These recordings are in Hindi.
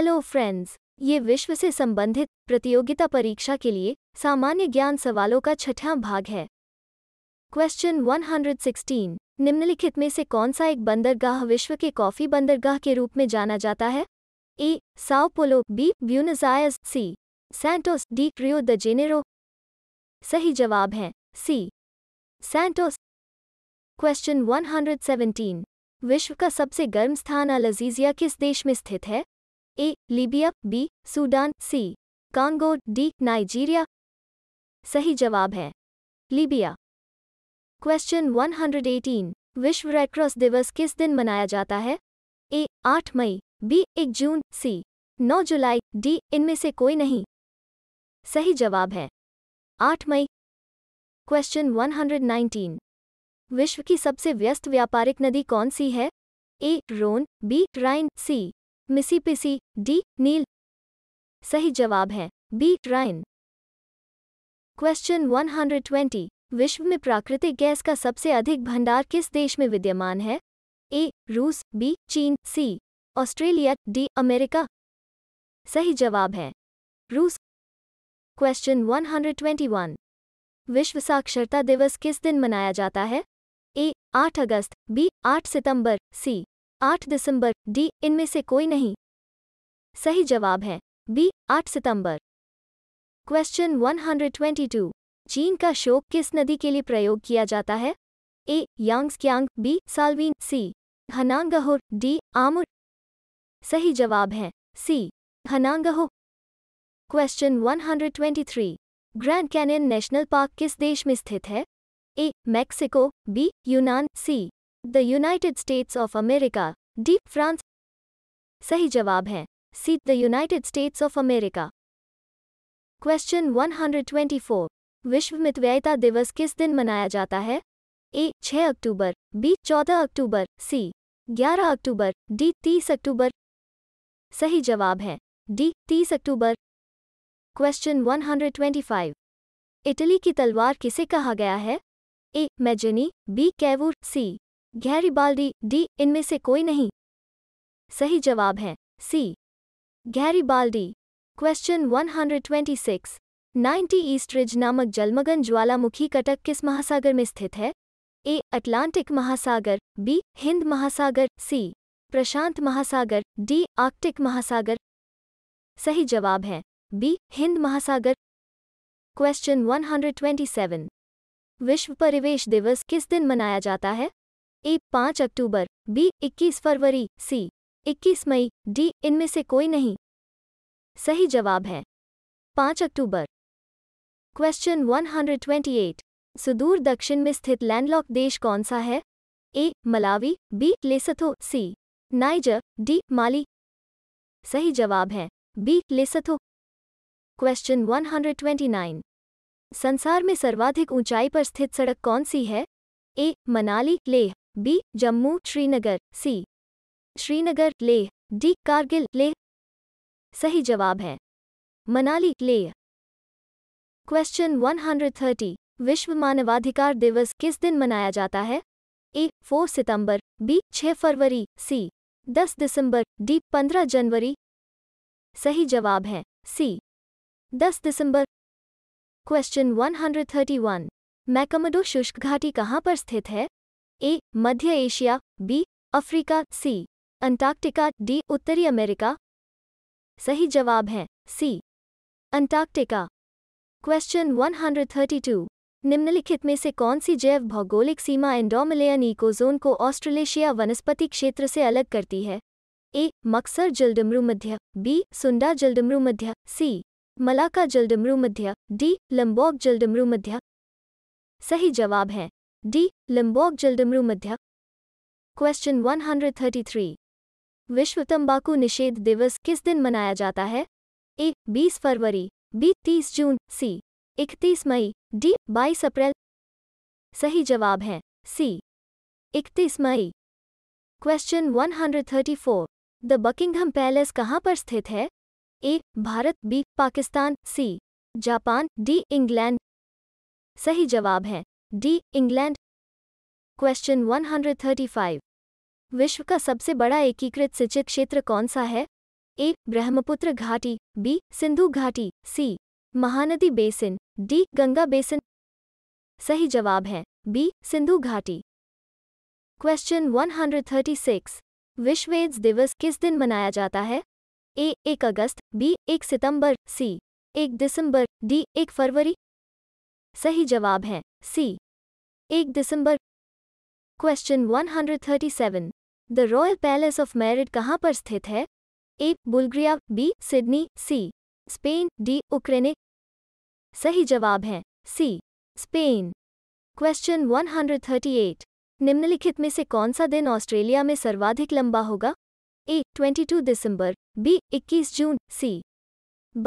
हेलो फ्रेंड्स ये विश्व से संबंधित प्रतियोगिता परीक्षा के लिए सामान्य ज्ञान सवालों का छठा भाग है क्वेश्चन 116 निम्नलिखित में से कौन सा एक बंदरगाह विश्व के कॉफी बंदरगाह के रूप में जाना जाता है A Sao Paulo B Buenos Aires C Santos D Rio de Janeiro सही जवाब है सी सैंटोस क्वेश्चन 117 विश्व का सबसे गर्म स्थान अलजीजिया किस देश में स्थित है A Libya B Sudan C Congo D Nigeria सही जवाब है लीबिया क्वेश्चन 118 विश्व रेडक्रॉस दिवस किस दिन मनाया जाता है ए 8 मई बी 1 जून सी 9 जुलाई डी इनमें से कोई नहीं सही जवाब है 8 मई क्वेश्चन 119 विश्व की सबसे व्यस्त व्यापारिक नदी कौन सी है ए रोन बी राइन सी मिसीपिसी डी नील सही जवाब है बी राइन क्वेश्चन 120 विश्व में प्राकृतिक गैस का सबसे अधिक भंडार किस देश में विद्यमान है ए रूस बी चीन सी ऑस्ट्रेलिया डी अमेरिका सही जवाब है रूस क्वेश्चन 121 विश्व साक्षरता दिवस किस दिन मनाया जाता है ए 8 अगस्त बी 8 सितंबर सी आठ दिसंबर डी इनमें से कोई नहीं सही जवाब है बी आठ सितंबर क्वेश्चन 122 चीन का शोक किस नदी के लिए प्रयोग किया जाता है A Yangtze Kiang B Salween C Hwangho D Amur सही जवाब है C Hwangho question 123 Grand Canyon National Park किस देश में स्थित है ए मैक्सिको बी यूनान C the United States of America D France सही जवाब है C the United States of America question 124 विश्व मितव्ययता दिवस किस दिन मनाया जाता है ए 6 अक्टूबर बी 14 अक्टूबर सी 11 अक्टूबर डी 30 अक्टूबर सही जवाब है डी 30 अक्टूबर क्वेश्चन 125 इटली की तलवार किसे कहा गया है A Mazzini B Cavour C Garibaldi D इनमें से कोई नहीं सही जवाब है सी गैरीबाल्डी क्वेश्चन 126 90 रिज नामक जलमगन ज्वालामुखी कटक किस महासागर में स्थित है ए अटलांटिक महासागर बी हिंद महासागर सी प्रशांत महासागर डी आर्कटिक महासागर सही जवाब है बी हिंद महासागर क्वेश्चन 127 विश्व परिवेश दिवस किस दिन मनाया जाता है ए पाँच अक्टूबर बी इक्कीस फरवरी सी इक्कीस मई डी इनमें से कोई नहीं सही जवाब है पाँच अक्टूबर क्वेश्चन 128 सुदूर दक्षिण में स्थित लैंडलॉक देश कौन सा है A Malawi B Lesotho C Niger D Mali सही जवाब है बी लेसथो क्वेश्चन 129 संसार में सर्वाधिक ऊंचाई पर स्थित सड़क कौन सी है A Manali Leh B Jammu Srinagar C Srinagar Leh D Kargil Leh सही जवाब है मनाली लेह क्वेश्चन 130 विश्व मानवाधिकार दिवस किस दिन मनाया जाता है ए 4 सितंबर बी 6 फरवरी सी 10 दिसंबर डी 15 जनवरी सही जवाब है सी 10 दिसंबर क्वेश्चन 131 मैकमडो शुष्क घाटी कहाँ पर स्थित है ए मध्य Asia B Africa C Antarctica D उत्तरी अमेरिका सही जवाब है सी अंटार्कटिका क्वेश्चन 132 निम्नलिखित में से कौन सी जैव भौगोलिक सीमा एंडोमलेयन इकोजोन को ऑस्ट्रेलेशिया वनस्पति क्षेत्र से अलग करती है ए मक्सर जलडमरू मध्य बी सुंडा जलडमरू मध्य सी मलाका जलडमरू मध्य डी लंबोक जलडमरू मध्य सही जवाब है डी Limbok Jildamru मध्य क्वेश्चन 133. विश्व तंबाकू निषेध दिवस किस दिन मनाया जाता है ए 20 फरवरी बी 30 जून सी 31 मई डी 22 अप्रैल सही जवाब है सी 31 मई क्वेश्चन 134. द बकिंघम पैलेस कहाँ पर स्थित है A Bharat B Pakistan C Japan D England सही जवाब है डी इंग्लैंड क्वेश्चन 135 विश्व का सबसे बड़ा एकीकृत सिंचित क्षेत्र कौन सा है ए ब्रह्मपुत्र घाटी बी सिंधु घाटी C Mahanadi basin D Ganga basin सही जवाब है बी सिंधु घाटी क्वेश्चन 136 विश्व एड्स दिवस किस दिन मनाया जाता है ए एक अगस्त बी एक सितंबर सी एक दिसंबर डी एक फरवरी सही जवाब है सी एक दिसंबर question 137 the Royal Palace of Madrid कहाँ पर स्थित है A Bulgaria B Sydney C Spain D Ukraine सही जवाब है सी स्पेन क्वेश्चन 138 निम्नलिखित में से कौन सा दिन ऑस्ट्रेलिया में सर्वाधिक लंबा होगा ए 22 दिसंबर बी 21 जून सी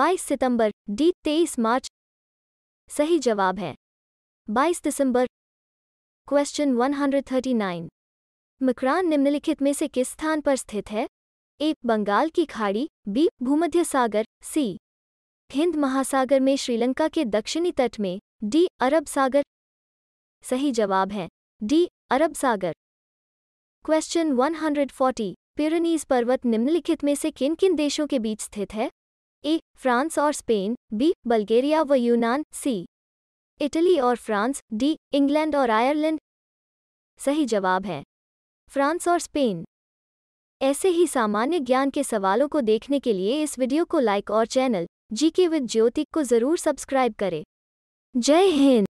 22 सितंबर डी 23 मार्च सही जवाब है 22 दिसंबर क्वेश्चन 139 मकरान निम्नलिखित में से किस स्थान पर स्थित है ए बंगाल की खाड़ी बी भूमध्य सागर सी हिंद महासागर में श्रीलंका के दक्षिणी तट में डी अरब सागर सही जवाब है डी अरब सागर क्वेश्चन 140 पिरनीज पर्वत निम्नलिखित में से किन किन देशों के बीच स्थित है ए फ्रांस और स्पेन बी बल्गेरिया व यूनान सी इटली और फ्रांस डी इंग्लैंड और आयरलैंड सही जवाब है फ्रांस और स्पेन ऐसे ही सामान्य ज्ञान के सवालों को देखने के लिए इस वीडियो को लाइक और चैनल जीके विद ज्योतिक को ज़रूर सब्सक्राइब करें जय हिंद